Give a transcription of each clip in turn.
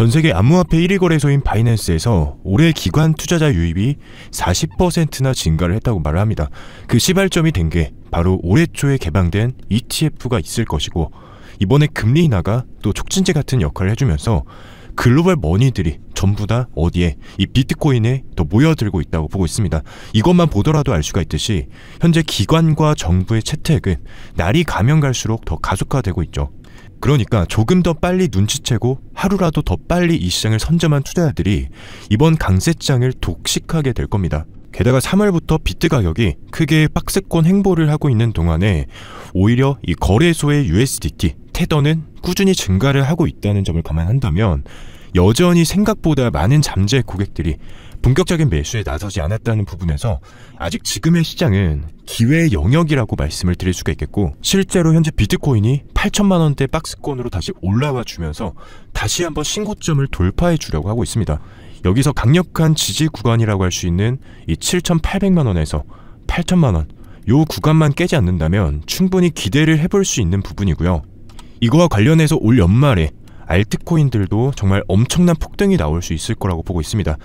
전 세계 암호화폐 1위 거래소인 바이낸스에서 올해 기관 투자자 유입이 40%나 증가를 했다고 말을 합니다. 그 시발점이 된 게 바로 올해 초에 개방된 ETF가 있을 것이고 이번에 금리 인하가 또 촉진제 같은 역할을 해주면서 글로벌 머니들이 전부 다 어디에 이 비트코인에 더 모여들고 있다고 보고 있습니다. 이것만 보더라도 알 수가 있듯이 현재 기관과 정부의 채택은 날이 가면 갈수록 더 가속화되고 있죠. 그러니까 조금 더 빨리 눈치채고 하루라도 더 빨리 이 시장을 선점한 투자자들이 이번 강세장을 독식하게 될 겁니다. 게다가 3월부터 비트 가격이 크게 박스권 행보를 하고 있는 동안에 오히려 이 거래소의 USDT, 테더는 꾸준히 증가를 하고 있다는 점을 감안한다면 여전히 생각보다 많은 잠재 고객들이 본격적인 매수에 나서지 않았다는 부분에서 아직 지금의 시장은 기회의 영역이라고 말씀을 드릴 수가 있겠고 실제로 현재 비트코인이 8천만 원대 박스권으로 다시 올라와 주면서 다시 한번 신고점을 돌파해 주려고 하고 있습니다. 여기서 강력한 지지 구간이라고 할 수 있는 이 7,800만 원에서 8천만 원 요 구간만 깨지 않는다면 충분히 기대를 해볼 수 있는 부분이고요. 이거와 관련해서 올 연말에 알트코인들도 정말 엄청난 폭등이 나올 수 있을 거라고 보고 있습니다.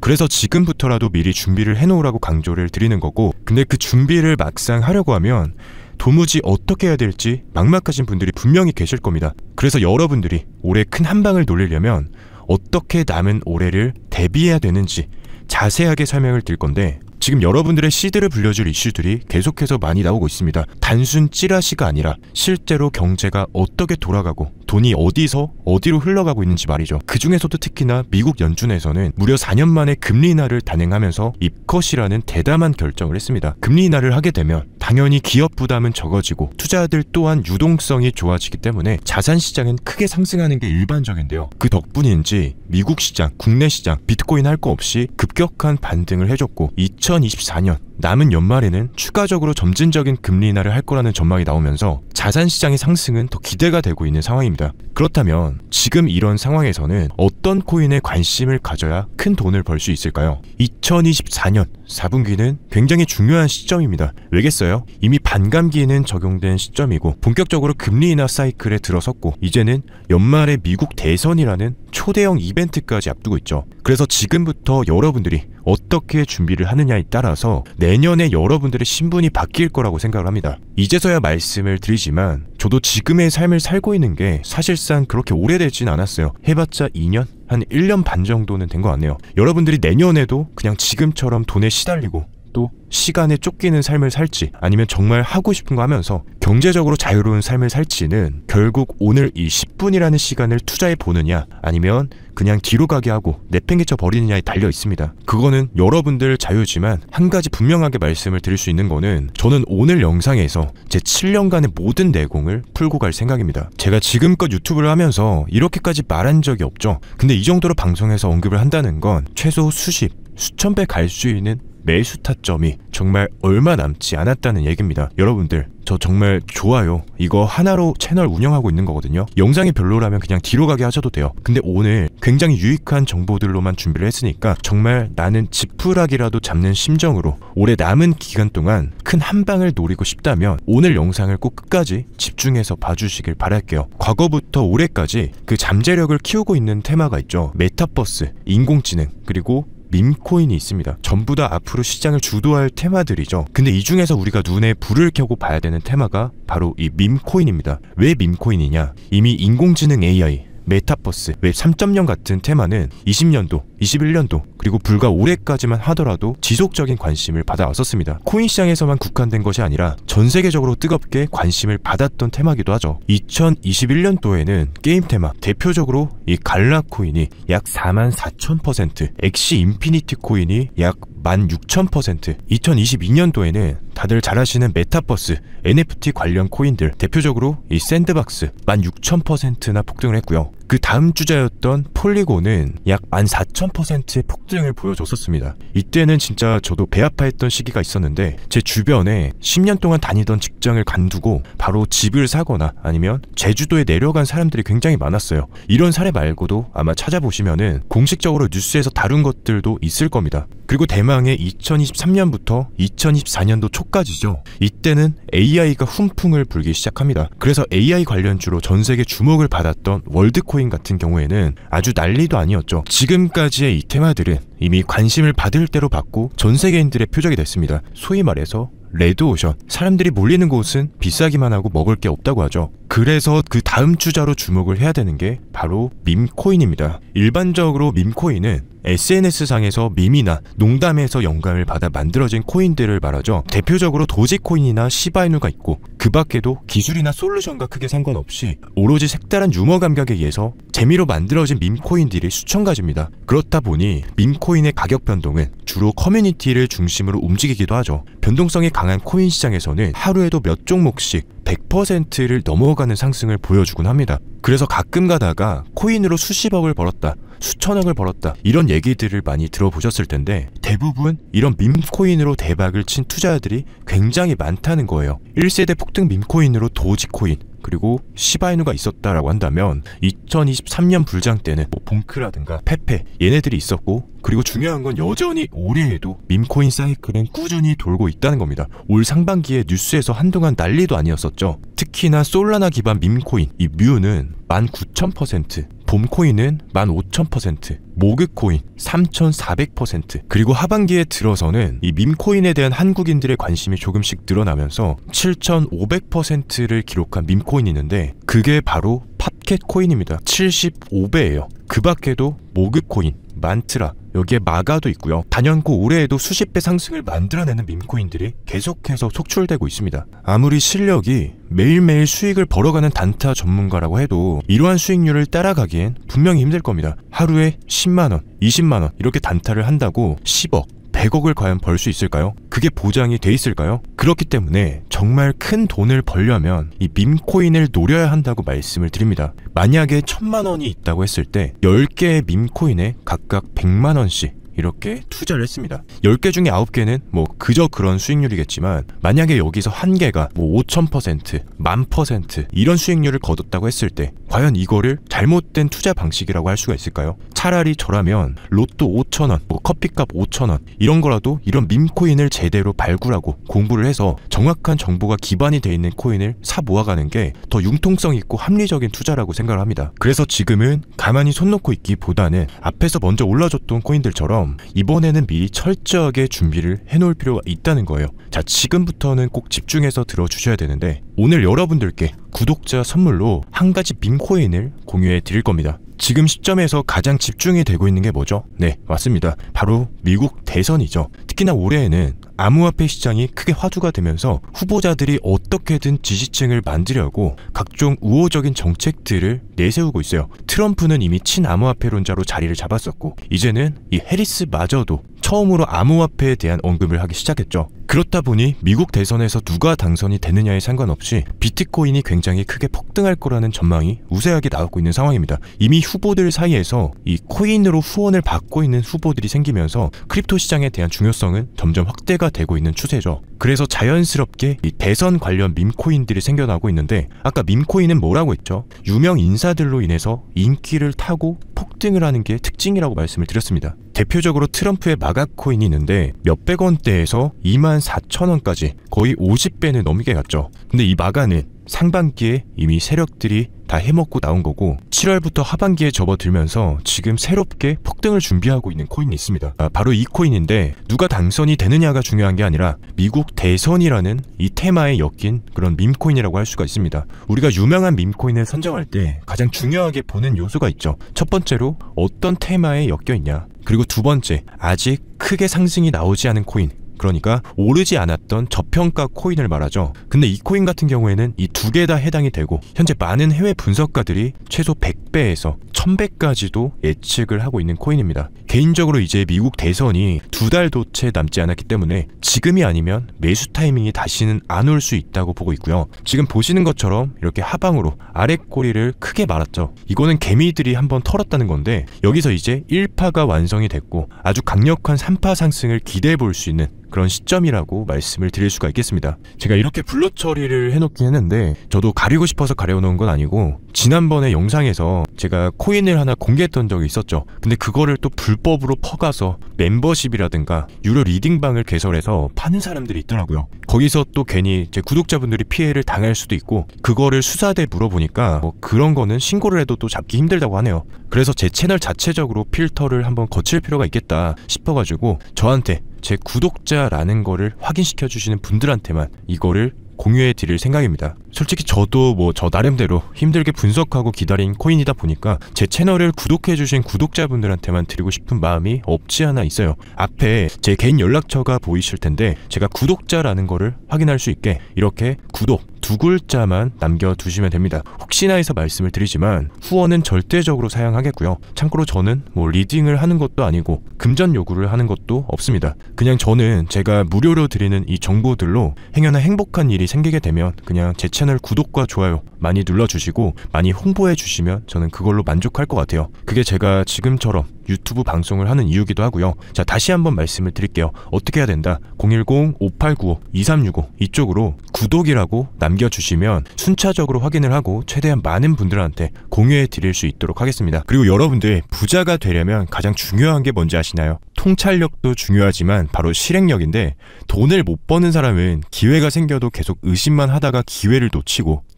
그래서 지금부터라도 미리 준비를 해놓으라고 강조를 드리는 거고 근데 그 준비를 막상 하려고 하면 도무지 어떻게 해야 될지 막막하신 분들이 분명히 계실 겁니다. 그래서 여러분들이 올해 큰 한방을 노리려면 어떻게 남은 올해를 대비해야 되는지 자세하게 설명을 드릴 건데 지금 여러분들의 시드를 불려줄 이슈들이 계속해서 많이 나오고 있습니다. 단순 찌라시가 아니라 실제로 경제가 어떻게 돌아가고 돈이 어디서 어디로 흘러가고 있는지 말이죠. 그 중에서도 특히나 미국 연준에서는 무려 4년 만에 금리 인하를 단행하면서 입컷이라는 대담한 결정을 했습니다. 금리 인하를 하게 되면 당연히 기업 부담은 적어지고 투자들 또한 유동성이 좋아지기 때문에 자산 시장은 크게 상승하는 게 일반적인데요. 그 덕분인지 미국 시장, 국내 시장, 비트코인 할 거 없이 급격한 반등을 해줬고 2024년 남은 연말에는 추가적으로 점진적인 금리 인하를 할 거라는 전망이 나오면서 자산 시장의 상승은 더 기대가 되고 있는 상황입니다. 그렇다면 지금 이런 상황에서는 어떤 코인에 관심을 가져야 큰 돈을 벌 수 있을까요? 2024년 4분기는 굉장히 중요한 시점입니다. 왜겠어요? 이미 반감기는 에 적용된 시점이고 본격적으로 금리 인하 사이클에 들어섰고 이제는 연말에 미국 대선이라는 초대형 이벤트까지 앞두고 있죠. 그래서 지금부터 여러분들이 어떻게 준비를 하느냐에 따라서 내년에 여러분들의 신분이 바뀔 거라고 생각을 합니다. 이제서야 말씀을 드리지만 저도 지금의 삶을 살고 있는 게 사실상 그렇게 오래되진 않았어요. 해봤자 2년? 한 1년 반 정도는 된 것 같네요. 여러분들이 내년에도 그냥 지금처럼 돈에 시달리고 또 시간에 쫓기는 삶을 살지 아니면 정말 하고 싶은 거 하면서 경제적으로 자유로운 삶을 살지는 결국 오늘 이 10분이라는 시간을 투자해 보느냐 아니면 그냥 뒤로 가게 하고 내팽개쳐 버리느냐에 달려 있습니다. 그거는 여러분들 자유지만 한 가지 분명하게 말씀을 드릴 수 있는 거는 저는 오늘 영상에서 제 7년간의 모든 내공을 풀고 갈 생각입니다. 제가 지금껏 유튜브를 하면서 이렇게까지 말한 적이 없죠. 근데 이 정도로 방송에서 언급을 한다는 건 최소 수십 수천 배 갈 수 있는 매수 타점이 정말 얼마 남지 않았다는 얘기입니다. 여러분들 저 정말 좋아요. 이거 하나로 채널 운영하고 있는 거거든요. 영상이 별로라면 그냥 뒤로 가게 하셔도 돼요. 근데 오늘 굉장히 유익한 정보들로만 준비를 했으니까 정말 나는 지푸라기라도 잡는 심정으로 올해 남은 기간 동안 큰한 방을 노리고 싶다면 오늘 영상을 꼭 끝까지 집중해서 봐주시길 바랄게요. 과거부터 올해까지 그 잠재력을 키우고 있는 테마가 있죠. 메타버스, 인공지능, 그리고 밈코인이 있습니다. 전부 다 앞으로 시장을 주도할 테마들이죠. 근데 이 중에서 우리가 눈에 불을 켜고 봐야 되는 테마가 바로 이 밈코인입니다. 왜 밈코인이냐? 이미 인공지능 AI, 메타버스, 웹 3.0 같은 테마는 20년도, 21년도, 그리고 불과 올해까지만 하더라도 지속적인 관심을 받아왔었습니다. 코인 시장에서만 국한된 것이 아니라 전 세계적으로 뜨겁게 관심을 받았던 테마기도 하죠. 2021년도에는 게임 테마, 대표적으로 이 갈라 코인이 약4 4 0 0 0 엑시 인피니티 코인이 약 16,000%. 2022년도에는 다들 잘 아시는 메타버스, NFT 관련 코인들, 대표적으로 이 샌드박스 16,000%나 폭등을 했고요. 그 다음 주자였던 폴리곤은 약 14,000%의 폭등을 보여줬었습니다. 이때는 진짜 저도 배 아파했던 시기가 있었는데 제 주변에 10년 동안 다니던 직장을 간두고 바로 집을 사거나 아니면 제주도에 내려간 사람들이 굉장히 많았어요. 이런 사례 말고도 아마 찾아보시면은 공식적으로 뉴스에서 다룬 것들도 있을 겁니다. 그리고 대망의 2023년부터 2024년도 초까지죠. 이때는 AI가 훈풍을 불기 시작합니다. 그래서 AI 관련주로 전 세계 주목을 받았던 월드코 비트코인 같은 경우에는 아주 난리도 아니었죠. 지금까지의 이 테마들은 이미 관심을 받을 대로 받고 전 세계인들의 표적이 됐습니다. 소위 말해서 레드오션. 사람들이 몰리는 곳은 비싸기만 하고 먹을 게 없다고 하죠. 그래서 그 다음 주자로 주목을 해야 되는 게 바로 밈코인입니다. 일반적으로 밈코인은 SNS상에서 밈이나 농담에서 영감을 받아 만들어진 코인들을 말하죠. 대표적으로 도지코인이나 시바이누가 있고 그 밖에도 기술이나 솔루션과 크게 상관없이 오로지 색다른 유머 감각에 의해서 재미로 만들어진 밈코인들이 수천 가지입니다. 그렇다 보니 밈코인의 가격 변동은 주로 커뮤니티를 중심으로 움직이기도 하죠. 변동성이 강한 코인 시장에서는 하루에도 몇 종목씩 100%를 넘어가는 상승을 보여주곤 합니다. 그래서 가끔 가다가 코인으로 수십억을 벌었다, 수천억을 벌었다 이런 얘기들을 많이 들어보셨을 텐데 대부분 이런 밈코인으로 대박을 친 투자들이 굉장히 많다는 거예요. 1세대 폭등 밈코인으로 도지코인, 그리고 시바이누가 있었다라고 한다면 2023년 불장 때는 뭐 봉크라든가 페페 얘네들이 있었고 그리고 중요한 건 여전히 올해에도 밈코인 사이클은 꾸준히 돌고 있다는 겁니다. 올 상반기에 뉴스에서 한동안 난리도 아니었었죠. 특히나 솔라나 기반 밈코인 이 뮤는 19,000% 봄코인은 15,000%, 모그코인 3,400%, 그리고 하반기에 들어서는 이 밈코인에 대한 한국인들의 관심이 조금씩 늘어나면서 7,500%를 기록한 밈코인이 있는데 그게 바로 팝캣 코인입니다. 75배예요. 그 밖에도 모그 코인, 만트라, 여기에 마가도 있고요. 단연코 올해에도 수십 배 상승을 만들어내는 민코인들이 계속해서 속출되고 있습니다. 아무리 실력이 매일매일 수익을 벌어가는 단타 전문가라고 해도 이러한 수익률을 따라가기엔 분명히 힘들 겁니다. 하루에 10만원, 20만원 이렇게 단타를 한다고 10억, 100억을 과연 벌 수 있을까요? 그게 보장이 돼 있을까요? 그렇기 때문에 정말 큰 돈을 벌려면 이 밈코인을 노려야 한다고 말씀을 드립니다. 만약에 천만 원이 있다고 했을 때 10개의 밈코인에 각각 100만 원씩 이렇게 투자를 했습니다. 10개 중에 9개는 뭐 그저 그런 수익률이겠지만 만약에 여기서 한 개가 뭐 5000%, 1000% 이런 수익률을 거뒀다고 했을 때 과연 이거를 잘못된 투자 방식이라고 할 수가 있을까요? 차라리 저라면 로또 5천원, 뭐 커피값 5천원 이런 거라도 이런 밈코인을 제대로 발굴하고 공부를 해서 정확한 정보가 기반이 돼 있는 코인을 사 모아가는 게 더 융통성 있고 합리적인 투자라고 생각을 합니다. 그래서 지금은 가만히 손 놓고 있기보다는 앞에서 먼저 올라줬던 코인들처럼 이번에는 미리 철저하게 준비를 해놓을 필요가 있다는 거예요. 자, 지금부터는 꼭 집중해서 들어주셔야 되는데 오늘 여러분들께 구독자 선물로 한 가지 밈코인을 공유해 드릴 겁니다. 지금 시점에서 가장 집중이 되고 있는 게 뭐죠? 네, 맞습니다. 바로 미국 대선이죠. 특히나 올해에는 암호화폐 시장이 크게 화두가 되면서 후보자들이 어떻게든 지지층을 만들려고 각종 우호적인 정책들을 내세우고 있어요. 트럼프는 이미 친암호화폐론자로 자리를 잡았었고 이제는 이 해리스마저도 처음으로 암호화폐에 대한 언급을 하기 시작했죠. 그렇다 보니 미국 대선에서 누가 당선이 되느냐에 상관없이 비트코인이 굉장히 크게 폭등할 거라는 전망이 우세하게 나오고 있는 상황입니다. 이미 후보들 사이에서 이 코인으로 후원을 받고 있는 후보들이 생기면서 크립토 시장에 대한 중요성은 점점 확대가 되고 있는 추세죠. 그래서 자연스럽게 이 대선 관련 밈코인들이 생겨나고 있는데 아까 밈코인은 뭐라고 했죠? 유명 인사들로 인해서 인기를 타고 폭등을 하는 게 특징이라고 말씀을 드렸습니다. 대표적으로 트럼프의 마가 코인이 있는데 몇백 원대에서 2만 4천 원까지 거의 50배는 넘게 갔죠. 근데 이 마가는 상반기에 이미 세력들이 다 해먹고 나온 거고 7월부터 하반기에 접어들면서 지금 새롭게 폭등을 준비하고 있는 코인이 있습니다. 아, 바로 이 코인인데 누가 당선이 되느냐가 중요한 게 아니라 미국 대선이라는 이 테마에 엮인 그런 밈코인이라고 할 수가 있습니다. 우리가 유명한 밈코인을 선정할 때 가장 중요하게 보는 요소가 있죠. 첫 번째로 어떤 테마에 엮여 있냐. 그리고 두 번째, 아직 크게 상승이 나오지 않은 코인, 그러니까 오르지 않았던 저평가 코인을 말하죠. 근데 이 코인 같은 경우에는 이 두 개 다 해당이 되고 현재 많은 해외 분석가들이 최소 100배에서 1000배까지도 예측을 하고 있는 코인입니다. 개인적으로 이제 미국 대선이 두 달도채 남지 않았기 때문에 지금이 아니면 매수 타이밍이 다시는 안 올 수 있다고 보고 있고요. 지금 보시는 것처럼 이렇게 하방으로 아래 꼬리를 크게 말았죠. 이거는 개미들이 한번 털었다는 건데 여기서 이제 1파가 완성이 됐고 아주 강력한 3파 상승을 기대해 볼 수 있는 그런 시점이라고 말씀을 드릴 수가 있겠습니다. 제가 이렇게 블러 처리를 해놓긴 했는데 저도 가리고 싶어서 가려놓은 건 아니고 지난번에 영상에서 제가 코인을 하나 공개했던 적이 있었죠. 근데 그거를 또 불법으로 퍼가서 멤버십이라든가 유료 리딩방을 개설해서 파는 사람들이 있더라고요. 거기서 또 괜히 제 구독자분들이 피해를 당할 수도 있고 그거를 수사대 물어보니까 뭐 그런 거는 신고를 해도 또 잡기 힘들다고 하네요. 그래서 제 채널 자체적으로 필터를 한번 거칠 필요가 있겠다 싶어가지고 저한테 제 구독자라는 거를 확인시켜 주시는 분들한테만 이거를 공유해 드릴 생각입니다. 솔직히 저도 뭐 저 나름대로 힘들게 분석하고 기다린 코인이다 보니까 제 채널을 구독해 주신 구독자분들한테만 드리고 싶은 마음이 없지 않아 있어요. 앞에 제 개인 연락처가 보이실 텐데 제가 구독자라는 거를 확인할 수 있게 이렇게 구독 두 글자만 남겨두시면 됩니다. 혹시나 해서 말씀을 드리지만 후원은 절대적으로 사양하겠고요. 참고로 저는 뭐 리딩을 하는 것도 아니고 금전 요구를 하는 것도 없습니다. 그냥 저는 제가 무료로 드리는 이 정보들로 행여나 행복한 일이 생기게 되면 그냥 제 채널 구독과 좋아요 많이 눌러주시고 많이 홍보해 주시면 저는 그걸로 만족할 것 같아요. 그게 제가 지금처럼 유튜브 방송을 하는 이유기도 하고요. 자, 다시 한번 말씀을 드릴게요. 어떻게 해야 된다? 010-5895-2365 이쪽으로 구독이라고 남겨주시면 순차적으로 확인을 하고 최대한 많은 분들한테 공유해 드릴 수 있도록 하겠습니다. 그리고 여러분들 부자가 되려면 가장 중요한 게 뭔지 아시나요? 통찰력도 중요하지만 바로 실행력인데 돈을 못 버는 사람은 기회가 생겨도 계속 의심만 하다가 기회를 놓치고